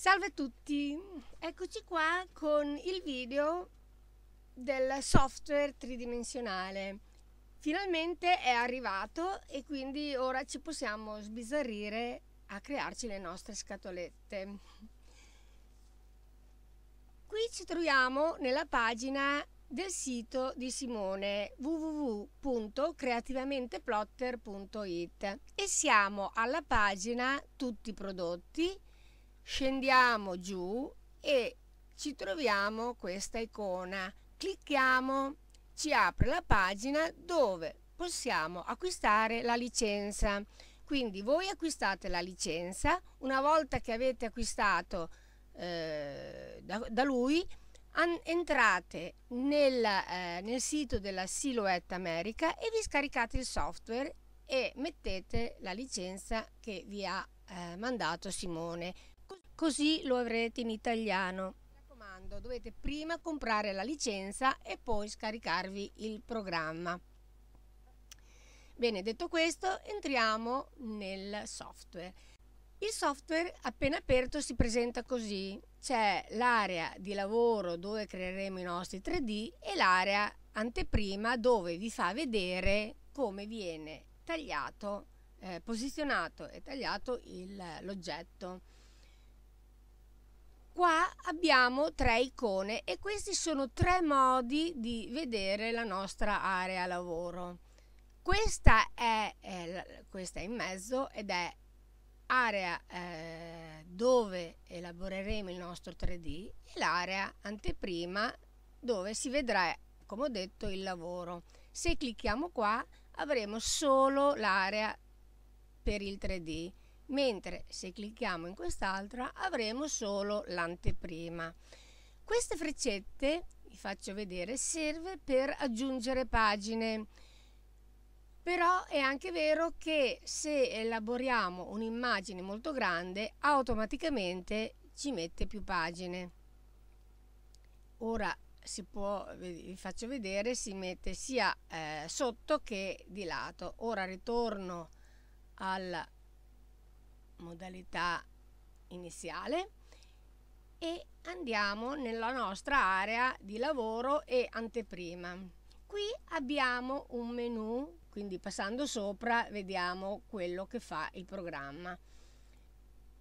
Salve a tutti, eccoci qua con il video del software tridimensionale. Finalmente è arrivato e quindi ora ci possiamo sbizzarrire a crearci le nostre scatolette. Qui ci troviamo nella pagina del sito di Simone www.creativamenteplotter.it e siamo alla pagina Tutti i prodotti scendiamo giù e ci troviamo questa icona. Clicchiamo, ci apre la pagina dove possiamo acquistare la licenza. Quindi voi acquistate la licenza, una volta che avete acquistato eh, da, da, lui, entrate nel, eh, nel sito della Silhouette America e vi scaricate il software e mettete la licenza che vi ha eh, mandato Simone. Così lo avrete in italiano. Mi raccomando, dovete prima comprare la licenza e poi scaricarvi il programma. Bene, detto questo, entriamo nel software. Il software appena aperto si presenta così. C'è l'area di lavoro dove creeremo i nostri 3D e l'area anteprima dove vi fa vedere come viene tagliato, eh, posizionato e tagliato l'oggetto qua abbiamo tre icone e questi sono tre modi di vedere la nostra area lavoro. Questa è, eh, questa in mezzo ed è area eh, dove elaboreremo il nostro 3D e l'area anteprima dove si vedrà, come ho detto, il lavoro. Se clicchiamo qua avremo solo l'area per il 3D mentre se clicchiamo in quest'altra avremo solo l'anteprima. Queste freccette, vi faccio vedere, serve per aggiungere pagine, però è anche vero che se elaboriamo un'immagine molto grande automaticamente ci mette più pagine. Ora si può, vi faccio vedere, si mette sia eh, sotto che di lato. Ora ritorno alla modalità iniziale e andiamo nella nostra area di lavoro e anteprima. Qui abbiamo un menu, quindi passando sopra vediamo quello che fa il programma.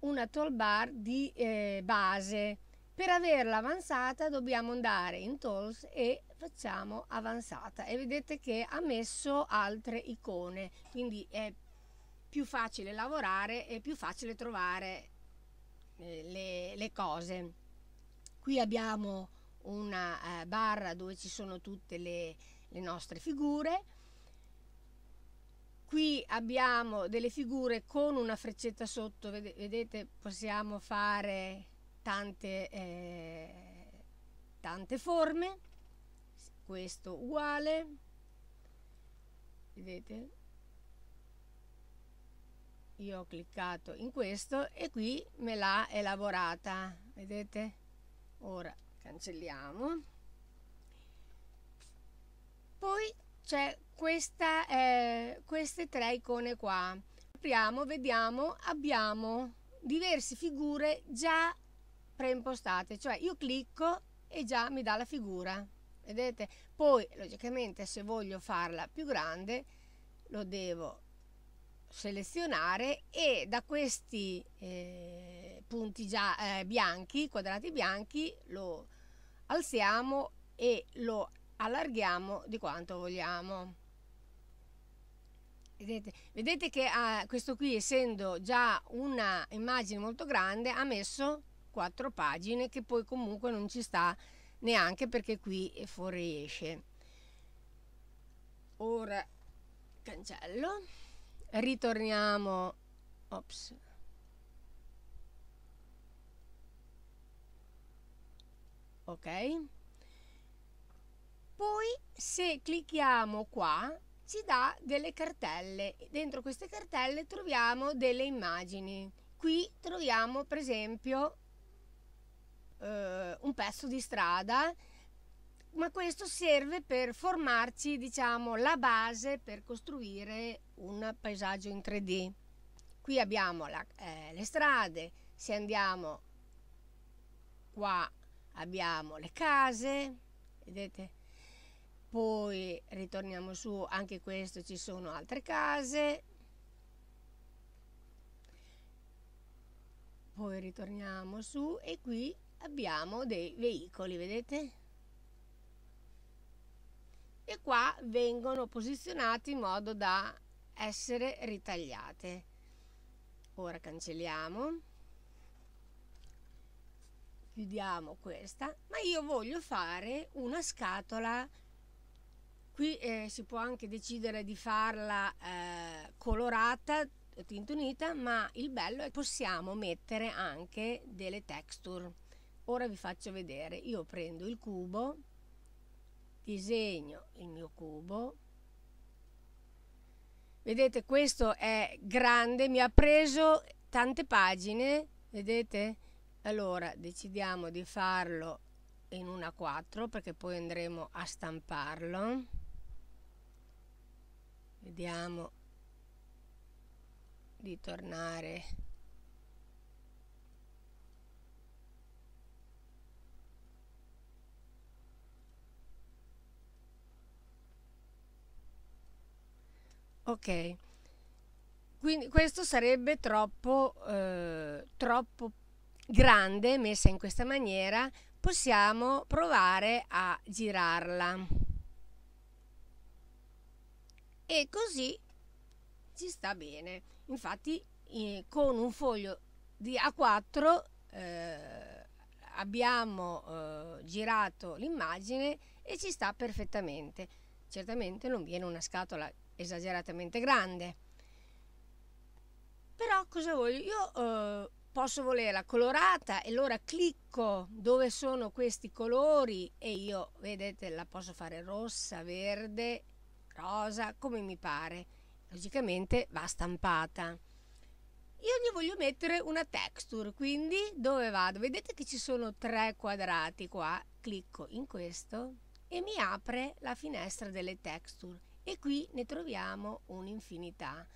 Una toolbar di eh, base. Per averla avanzata dobbiamo andare in Tools e facciamo avanzata e vedete che ha messo altre icone, quindi è più facile lavorare e più facile trovare eh, le, le, cose. Qui abbiamo una eh, barra dove ci sono tutte le, le nostre figure. Qui abbiamo delle figure con una freccetta sotto, vedete possiamo fare tante, eh, tante forme, questo uguale, vedete io ho cliccato in questo e qui me l'ha elaborata vedete ora cancelliamo poi c'è questa eh, queste tre icone qua apriamo vediamo abbiamo diverse figure già preimpostate cioè io clicco e già mi dà la figura vedete poi logicamente se voglio farla più grande lo devo selezionare e da questi eh, punti già, eh, bianchi, quadrati bianchi, lo alziamo e lo allarghiamo di quanto vogliamo. Vedete, vedete che eh, questo qui, essendo già una immagine molto grande, ha messo quattro pagine che poi comunque non ci sta neanche perché qui fuoriesce. Ora cancello ritorniamo ops ok poi se clicchiamo qua ci dà delle cartelle dentro queste cartelle troviamo delle immagini qui troviamo per esempio eh, un pezzo di strada ma questo serve per formarci, diciamo, la base per costruire un paesaggio in 3D. Qui abbiamo la, eh, le strade, se andiamo qua abbiamo le case, vedete? Poi ritorniamo su, anche questo ci sono altre case. Poi ritorniamo su e qui abbiamo dei veicoli, vedete? e qua vengono posizionate in modo da essere ritagliate. Ora cancelliamo, chiudiamo questa, ma io voglio fare una scatola, qui eh, si può anche decidere di farla eh, colorata o tintunita, ma il bello è che possiamo mettere anche delle texture. Ora vi faccio vedere, io prendo il cubo, disegno il mio cubo vedete questo è grande mi ha preso tante pagine vedete allora decidiamo di farlo in una 4 perché poi andremo a stamparlo vediamo di tornare Ok. Quindi questo sarebbe troppo, eh, troppo grande messa in questa maniera. Possiamo provare a girarla. E così ci sta bene. Infatti eh, con un foglio di A4 eh, abbiamo eh, girato l'immagine e ci sta perfettamente. Certamente non viene una scatola esageratamente grande. Però cosa voglio? Io eh, posso volerla colorata e allora clicco dove sono questi colori e io, vedete, la posso fare rossa, verde, rosa, come mi pare. Logicamente va stampata io gli voglio mettere una texture quindi dove vado vedete che ci sono tre quadrati qua clicco in questo e mi apre la finestra delle texture e qui ne troviamo un'infinità.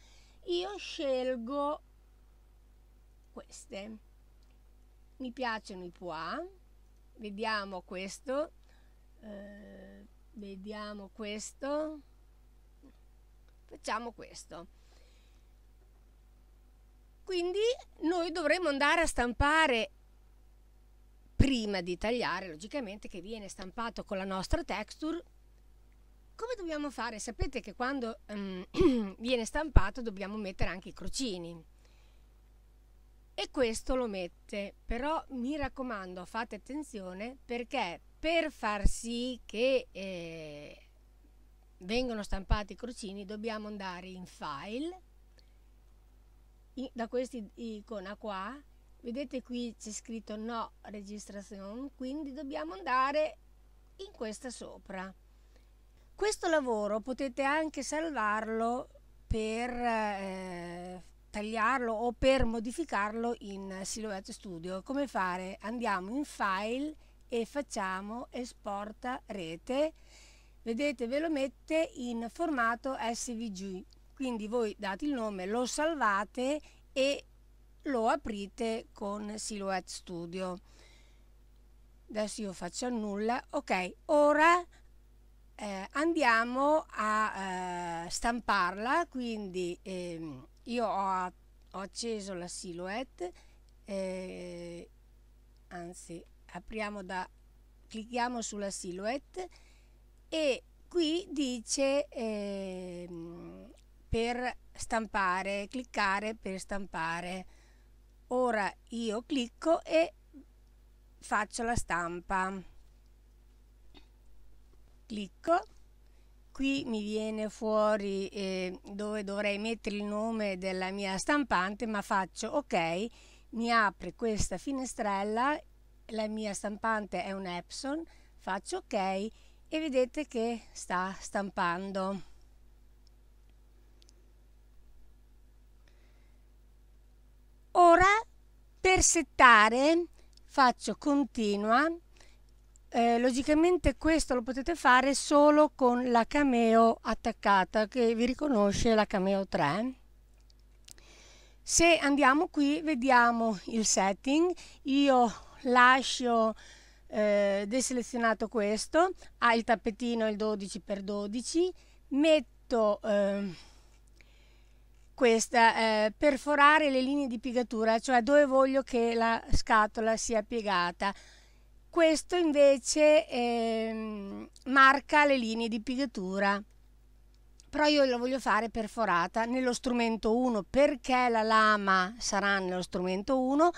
Io scelgo queste. Mi piacciono i pois. Vediamo questo. Eh, vediamo questo. Facciamo questo. Quindi noi dovremo andare a stampare prima di tagliare, logicamente che viene stampato con la nostra texture come dobbiamo fare? Sapete che quando ehm, viene stampato dobbiamo mettere anche i crocini. E questo lo mette, però mi raccomando fate attenzione perché per far sì che eh, vengano stampati i crocini dobbiamo andare in file in, da questa icona qua vedete qui c'è scritto no registrazione quindi dobbiamo andare in questa sopra questo lavoro potete anche salvarlo per eh, tagliarlo o per modificarlo in Silhouette Studio. Come fare? Andiamo in File e facciamo Esporta Rete. Vedete, ve lo mette in formato SVG. Quindi voi date il nome, lo salvate e lo aprite con Silhouette Studio adesso io faccio nulla ok ora eh, andiamo a eh, stamparla quindi ehm, io ho, ho, acceso la silhouette eh, anzi apriamo da clicchiamo sulla silhouette e qui dice ehm, per stampare cliccare per stampare ora io clicco e faccio la stampa clicco qui mi viene fuori eh, dove dovrei mettere il nome della mia stampante ma faccio ok mi apre questa finestrella la mia stampante è un Epson faccio ok e vedete che sta stampando ora per settare faccio continua eh, logicamente questo lo potete fare solo con la cameo attaccata che vi riconosce la cameo 3. Se andiamo qui vediamo il setting, io lascio eh, deselezionato questo, ha il tappetino il 12x12, metto eh, questa, eh, perforare le linee di piegatura, cioè dove voglio che la scatola sia piegata questo invece eh, marca le linee di piegatura però io la voglio fare perforata nello strumento 1 perché la lama sarà nello strumento 1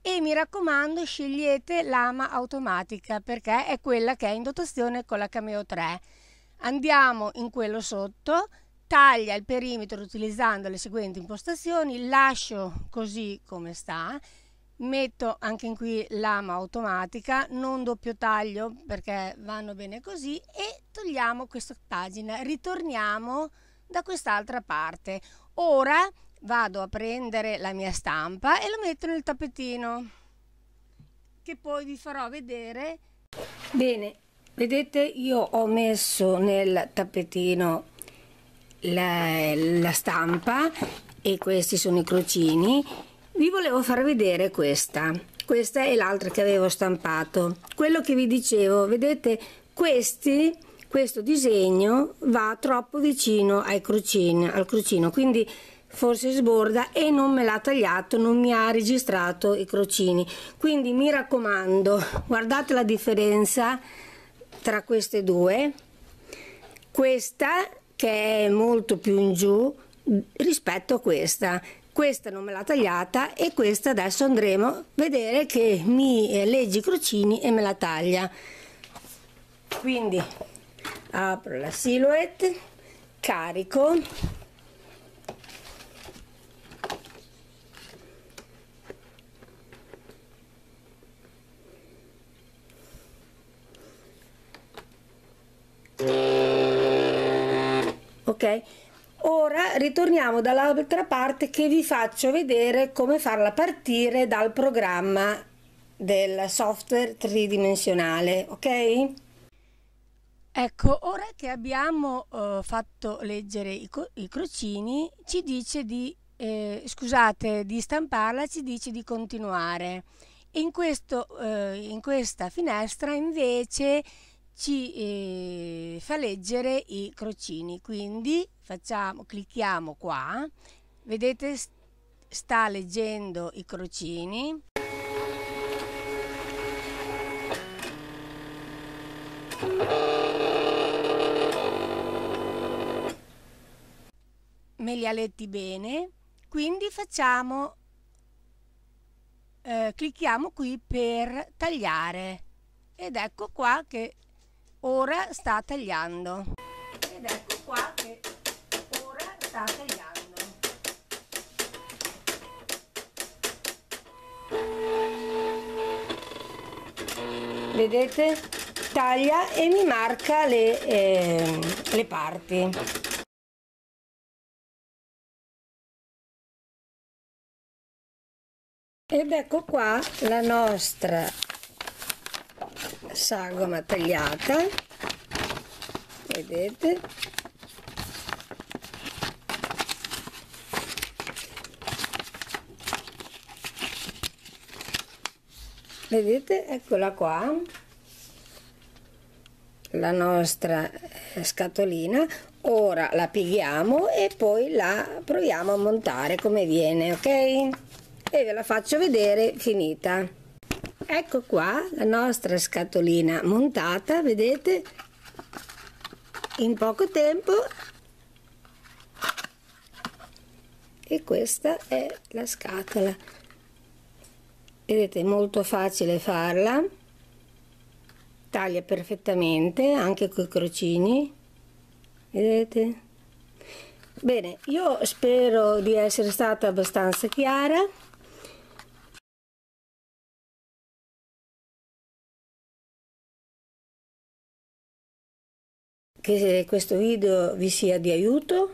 e mi raccomando scegliete lama automatica perché è quella che è in dotazione con la Cameo 3 andiamo in quello sotto taglia il perimetro utilizzando le seguenti impostazioni lascio così come sta metto anche in qui lama automatica non doppio taglio perché vanno bene così e togliamo questa pagina ritorniamo da quest'altra parte ora vado a prendere la mia stampa e lo metto nel tappetino che poi vi farò vedere bene vedete io ho messo nel tappetino la, la stampa e questi sono i crocini vi volevo far vedere questa questa è l'altra che avevo stampato quello che vi dicevo vedete questi questo disegno va troppo vicino ai crucino, al crucino quindi forse sborda e non me l'ha tagliato non mi ha registrato i crocini quindi mi raccomando guardate la differenza tra queste due questa che è molto più in giù rispetto a questa questa non me l'ha tagliata e questa adesso andremo a vedere che mi eh, legge i crocini e me la taglia quindi apro la silhouette carico ok Ora ritorniamo dall'altra parte che vi faccio vedere come farla partire dal programma del software tridimensionale, ok? Ecco, ora che abbiamo eh, fatto leggere i, i, crocini, ci dice di, eh, scusate, di stamparla, ci dice di continuare. In, questo, eh, in questa finestra invece ci eh, fa leggere i crocini. Quindi facciamo, clicchiamo qua, vedete sta leggendo i crocini. Me li ha letti bene, quindi facciamo, eh, clicchiamo qui per tagliare ed ecco qua che ora sta tagliando. Ed ecco qua che ora sta tagliando. Vedete? Taglia e mi marca le, eh, le parti. Ed ecco qua la nostra sagoma tagliata vedete vedete eccola qua la nostra eh, scatolina ora la pieghiamo e poi la proviamo a montare come viene ok e ve la faccio vedere finita Ecco qua la nostra scatolina montata, vedete? In poco tempo e questa è la scatola vedete è molto facile farla taglia perfettamente anche coi crocini vedete bene io spero di essere stata abbastanza chiara che questo video vi sia di aiuto,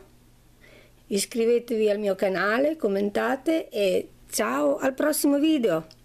iscrivetevi al mio canale, commentate e ciao al prossimo video!